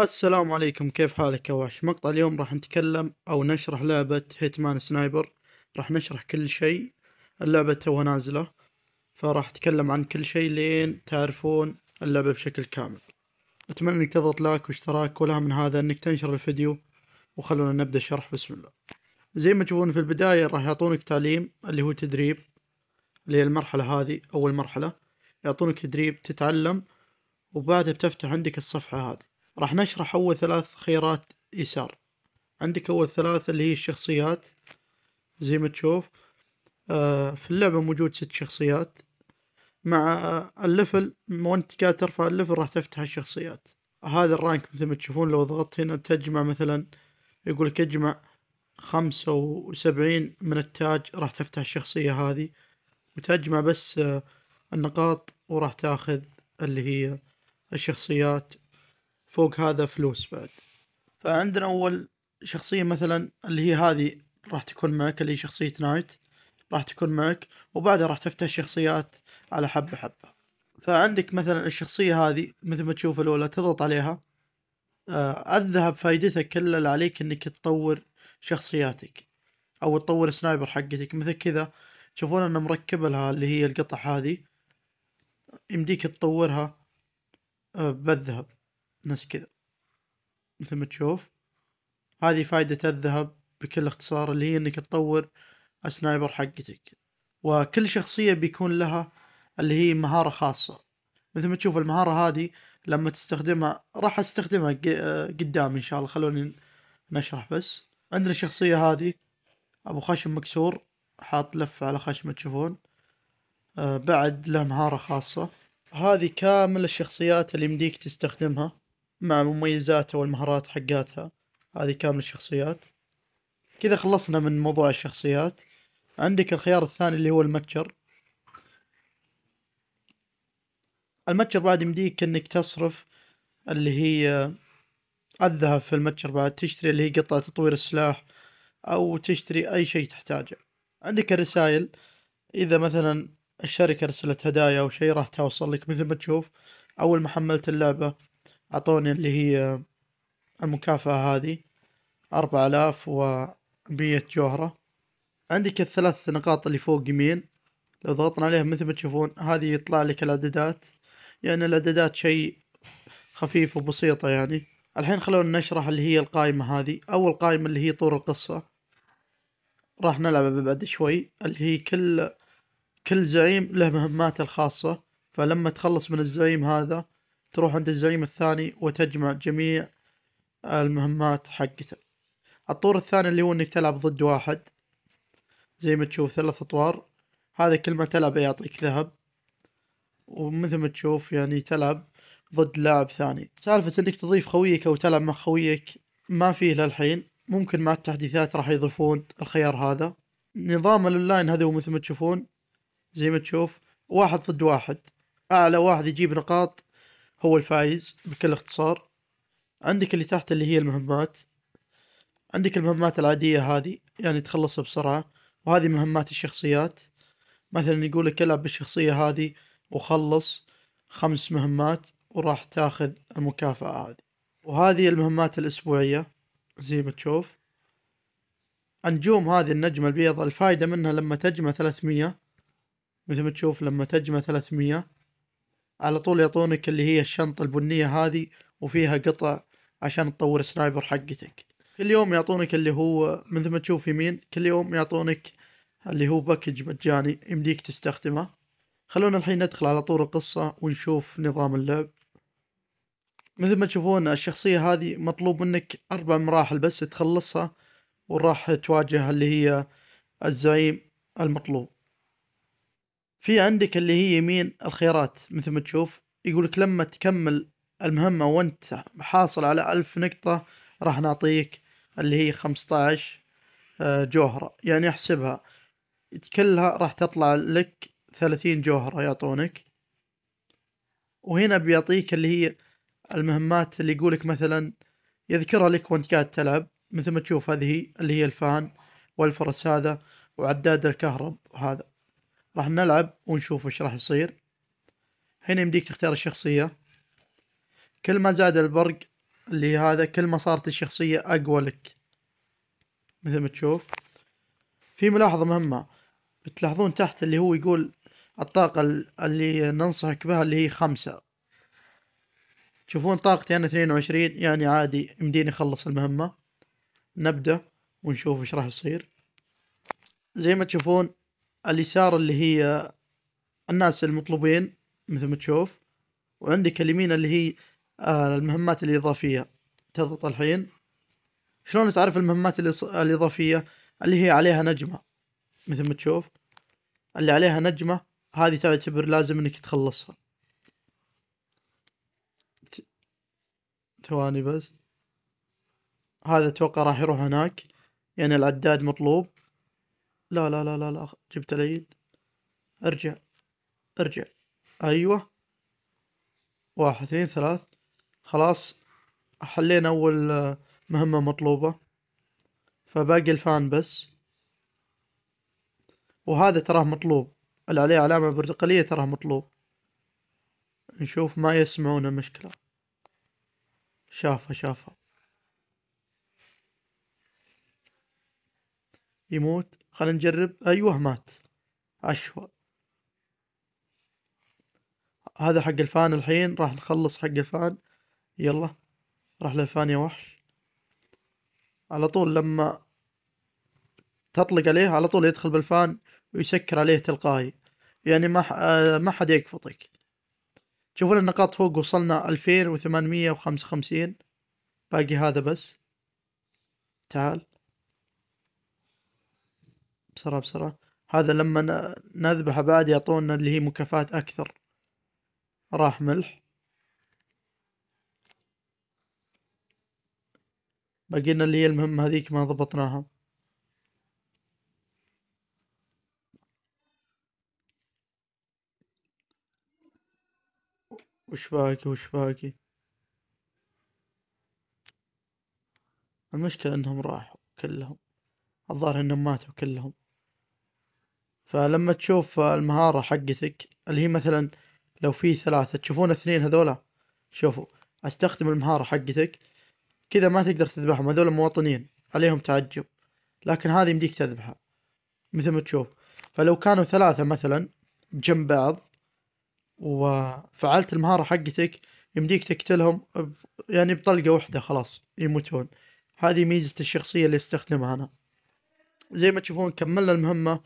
السلام عليكم كيف حالك يا وحش مقطع اليوم راح نتكلم او نشرح لعبة هيتمان سنايبر راح نشرح كل شيء اللعبة توها نازلة فراح اتكلم عن كل شيء لين تعرفون اللعبة بشكل كامل اتمنى انك تضغط لايك واشتراك ولها من هذا انك تنشر الفيديو وخلونا نبدأ الشرح بسم الله زي ما تشوفون في البداية راح يعطونك تعليم اللي هو تدريب اللي هي المرحلة هذه اول مرحلة يعطونك تدريب تتعلم وبعدها بتفتح عندك الصفحة هذه راح نشرح أول ثلاث خيارات يسار عندك أول ثلاث اللي هي الشخصيات زي ما تشوف آه، في اللعبة موجود ست شخصيات مع اللفل وانت قاعد ترفع اللفل راح تفتح الشخصيات هذا الرانك مثل ما تشوفون لو ضغطت هنا تجمع مثلا يقولك اجمع خمسة وسبعين من التاج راح تفتح الشخصية هذه وتجمع بس آه، النقاط وراح تاخذ اللي هي الشخصيات فوق هذا فلوس بعد فعندنا اول شخصية مثلا اللي هي هذه راح تكون معك اللي هي شخصية نايت راح تكون معك وبعدها راح تفتح شخصيات على حبة حبة فعندك مثلا الشخصية هذه مثل ما تشوف الأولى تضغط عليها أذهب آه، فائدتها كل اللي عليك إنك تطور شخصياتك أو تطور سنايبر حقتك مثل كذا تشوفون انه مركب لها اللي هي القطع هذه يمديك تطورها آه، بالذهب نفس كذا مثل ما تشوف هذه فائدة الذهب بكل اختصار اللي هي انك تطور السنايبر حقتك وكل شخصية بيكون لها اللي هي مهارة خاصة مثل ما تشوف المهارة هذه لما تستخدمها راح استخدمها قدام ان شاء الله خلوني نشرح بس عندنا الشخصية هذه ابو خشم مكسور حاط لفة على خشمه تشوفون آه، بعد له مهارة خاصة هذه كامل الشخصيات اللي يمديك تستخدمها مع مميزاتها والمهارات حقاتها هذه كامل الشخصيات كذا خلصنا من موضوع الشخصيات عندك الخيار الثاني اللي هو المتجر المتجر بعد يمديك انك تصرف اللي هي الذهب في المتجر بعد تشتري اللي هي قطع تطوير السلاح او تشتري اي شيء تحتاجه عندك الرسائل اذا مثلا الشركة رسلت هدايا او شيء راح توصل لك مثل ما تشوف اول ما حملت اللعبة اعطوني اللي هي المكافأة هذي اربع الاف ومية جوهرة عندك الثلاث نقاط اللي فوق يمين لو ضغطنا عليها مثل ما تشوفون هذه يطلع لك الاعدادات يعني الاعدادات شيء خفيف وبسيطة يعني الحين خلونا نشرح اللي هي القائمة هذه اول قائمة اللي هي طور القصة راح نلعب بعد شوي اللي هي كل كل زعيم له مهماته الخاصة فلما تخلص من الزعيم هذا تروح عند الزعيم الثاني وتجمع جميع المهمات حقته الطور الثاني اللي هو انك تلعب ضد واحد زي ما تشوف ثلاث اطوار هذا كل ما تلعبه يعطيك ذهب ومثل ما تشوف يعني تلعب ضد لاعب ثاني سالفة انك تضيف خويك او تلعب مع خويك ما فيه للحين ممكن مع التحديثات راح يضيفون الخيار هذا نظام الاونلاين هذا مثل ما تشوفون زي ما تشوف واحد ضد واحد اعلى واحد يجيب نقاط هو الفايز بكل اختصار عندك اللي تحت اللي هي المهمات عندك المهمات العادية هذه يعني تخلصها بسرعة وهذه مهمات الشخصيات مثلا لك العب بالشخصية هذه وخلص خمس مهمات وراح تاخذ المكافأة هذه وهذه المهمات الأسبوعية زي ما تشوف النجوم هذه النجمة البيضة الفايدة منها لما تجمع ثلاثمية مثل ما تشوف لما تجمع ثلاثمية على طول يعطونك اللي هي الشنطة البنية هذه وفيها قطع عشان تطور سنايبر حقتك كل يوم يعطونك اللي هو مثل ما تشوف يمين كل يوم يعطونك اللي هو باكج مجاني يمديك تستخدمه خلونا الحين ندخل على طول القصة ونشوف نظام اللعب مثل ما تشوفون الشخصية هذه مطلوب منك أربع مراحل بس تخلصها وراح تواجه اللي هي الزعيم المطلوب في عندك اللي هي يمين الخيارات مثل ما تشوف يقولك لما تكمل المهمة وانت حاصل على الف نقطة راح نعطيك اللي هي خمسطعش آه، جوهرة يعني احسبها كلها راح تطلع لك ثلاثين جوهرة يعطونك وهنا بيعطيك اللي هي المهمات اللي يقولك مثلا يذكرها لك وانت قاعد تلعب مثل ما تشوف هذه اللي هي الفان والفرس هذا وعداد الكهرب هذا راح نلعب ونشوف وش راح يصير هنا يمديك تختار الشخصية كل ما زاد البرق اللي هذا كل ما صارت الشخصية أقوى لك مثل ما تشوف في ملاحظة مهمة بتلاحظون تحت اللي هو يقول الطاقة اللي ننصحك بها اللي هي خمسة تشوفون طاقتي أنا اثنين وعشرين يعني عادي يمديني أخلص المهمة نبدأ ونشوف وش راح يصير زي ما تشوفون اليسار اللي هي الناس المطلوبين مثل ما تشوف وعندك اليمين اللي هي آه، المهمات الإضافية تضغط الحين شلون تعرف المهمات الإضافية اللي هي عليها نجمة مثل ما تشوف اللي عليها نجمة هذه تعتبر لازم انك تخلصها ثواني بس هذا اتوقع راح يروح هناك يعني العداد مطلوب لا لا لا لا لا جبت العيد ارجع ارجع ايوه واحد اثنين ثلاث خلاص حلينا اول آه، مهمة مطلوبة فباقي الفان بس وهذا تراه مطلوب اللي عليه علامة برتقالية تراه مطلوب نشوف ما يسمعون المشكلة شافها شافها يموت خلينا نجرب ايوه مات اشوى هذا حق الفان الحين راح نخلص حق الفان يلا راح للفان يا وحش على طول لما تطلق عليه على طول يدخل بالفان ويسكر عليه تلقائي يعني ما آه، ما حد يقفطك شوفوا النقاط فوق وصلنا ألفين وثمانمية وخمسة وخمسين باقي هذا بس تعال بسرعة بسرعة هذا لما نذبحه بعد يعطونا اللي هي مكافآت أكثر راح ملح بقينا اللي هي المهمة هذيك ما ضبطناها وش باقي وش باقي المشكلة انهم راحوا كلهم الظاهر انهم ماتوا كلهم فلما تشوف المهارة حقتك اللي هي مثلا لو في ثلاثة تشوفون اثنين هذولا شوفوا استخدم المهارة حقتك كذا ما تقدر تذبحهم هذول مواطنين عليهم تعجب لكن هذه يمديك تذبحها مثل ما تشوف فلو كانوا ثلاثة مثلا جنب بعض وفعلت المهارة حقتك يمديك تقتلهم يعني بطلقة واحدة خلاص يموتون هذه ميزة الشخصية اللي استخدمها أنا زي ما تشوفون كملنا المهمة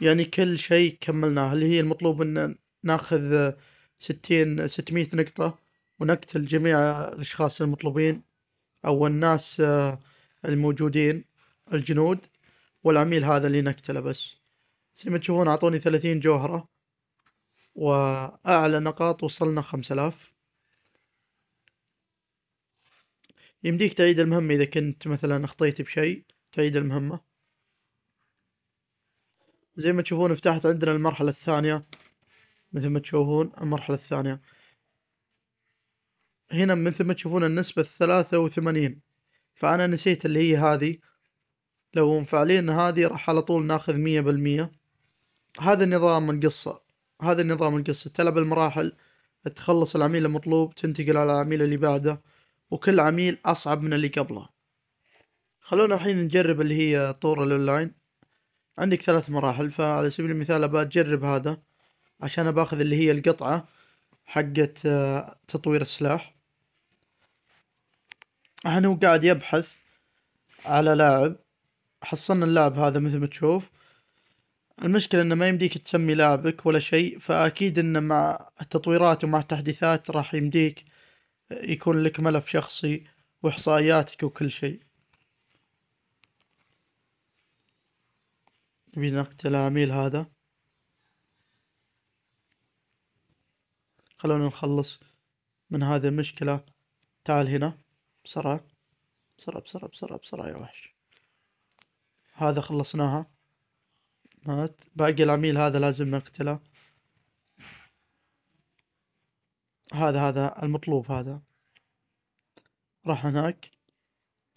يعني كل شيء كملناه اللي هي المطلوب ان ناخذ ستين ستمية نقطة ونقتل جميع الاشخاص المطلوبين او الناس آه، الموجودين الجنود والعميل هذا اللي نقتله بس زي ما تشوفون اعطوني ثلاثين جوهرة واعلى نقاط وصلنا خمس الاف يمديك تعيد المهمة اذا كنت مثلا اخطيت بشيء تعيد المهمة زي ما تشوفون فتحت عندنا المرحلة الثانية مثل ما تشوفون المرحلة الثانية هنا مثل ما تشوفون النسبة الثلاثة وثمانين فأنا نسيت اللي هي هذه لو مفعلين هذه راح على طول ناخذ مية بالمية هذا نظام القصة هذا نظام القصة تلعب المراحل تخلص العميل المطلوب تنتقل على العميل اللي بعده وكل عميل أصعب من اللي قبله خلونا الحين نجرب اللي هي طور الأونلاين عندك ثلاث مراحل فعلى سبيل المثال ابى اجرب هذا عشان باخذ اللي هي القطعة حقت آه، تطوير السلاح الحين هو قاعد يبحث على لاعب حصلنا اللاعب هذا مثل ما تشوف المشكلة انه ما يمديك تسمي لاعبك ولا شيء فاكيد انه مع التطويرات ومع التحديثات راح يمديك آه، يكون لك ملف شخصي واحصائياتك وكل شيء نقتل العميل هذا خلونا نخلص من هذه المشكلة تعال هنا بسرعة بسرعة بسرعة بسرعة بسرعة يا وحش هذا خلصناها مات باقي العميل هذا لازم نقتله هذا هذا المطلوب هذا راح هناك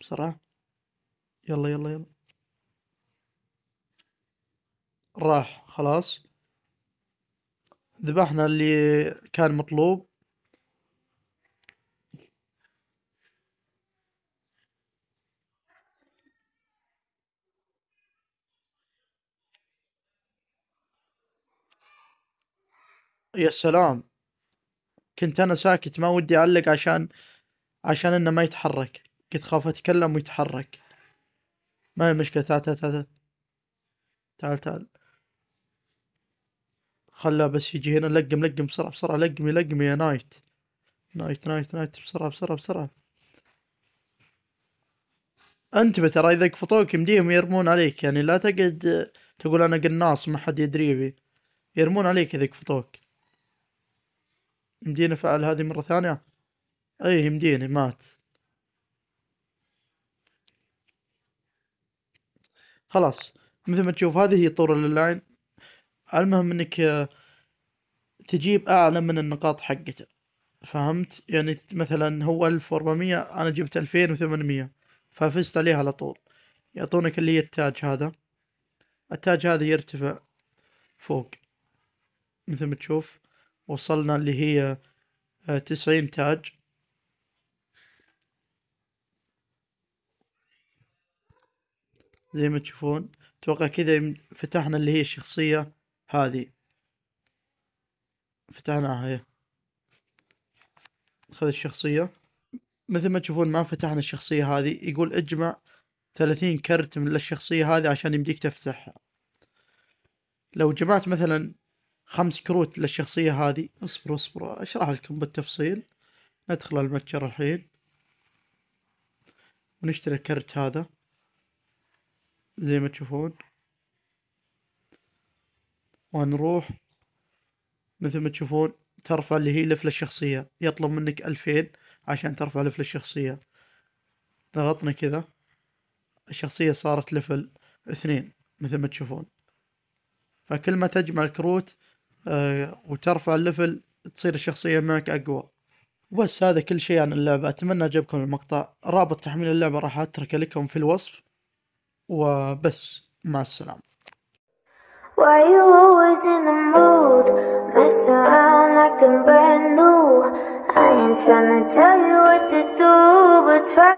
بسرعة يلا يلا يلا راح خلاص ذبحنا اللي كان مطلوب يا سلام كنت انا ساكت ما ودي اعلق عشان عشان انه ما يتحرك كنت خاف اتكلم ويتحرك ما هي مشكلة تعال تعال تعال تعال تعال خلاه بس يجي هنا لقم لقم بسرعة بسرعة لقمي لقمي يا نايت نايت نايت نايت بسرعة بسرعة بسرعة انتبه ترى اذا قفطوك يمديهم يرمون عليك يعني لا تقعد تقول انا قناص ما حد يدري بي يرمون عليك اذا قفطوك يمديني افعل هذه مرة ثانية اي يمديني مات خلاص مثل ما تشوف هذه هي طور اللاين المهم انك تجيب اعلى من النقاط حقته فهمت يعني مثلا هو الف واربعمية انا جبت الفين وثمانمية ففزت عليه على طول يعطونك اللي هي التاج هذا التاج هذا يرتفع فوق مثل ما تشوف وصلنا اللي هي تسعين تاج زي ما تشوفون اتوقع كذا فتحنا اللي هي الشخصية هذه فتحناها هي إيه. خذ الشخصية مثل ما تشوفون ما فتحنا الشخصية هذه يقول اجمع ثلاثين كرت من الشخصية هذه عشان يمديك تفتحها لو جمعت مثلا خمس كروت للشخصية هذه اصبروا اصبروا اشرح لكم بالتفصيل ندخل المتجر الحين ونشتري الكرت هذا زي ما تشوفون ونروح مثل ما تشوفون ترفع اللي هي لفلة الشخصية يطلب منك ألفين عشان ترفع لفلة الشخصية ضغطنا كذا الشخصية صارت لفل اثنين مثل ما تشوفون فكل ما تجمع الكروت آه، وترفع اللفل تصير الشخصية معك أقوى بس هذا كل شيء عن اللعبة أتمنى عجبكم المقطع رابط تحميل اللعبة راح أتركه لكم في الوصف وبس مع السلامة Why you always in the mood? Mess around like i brand new. I ain't tryna tell you what to do, but try.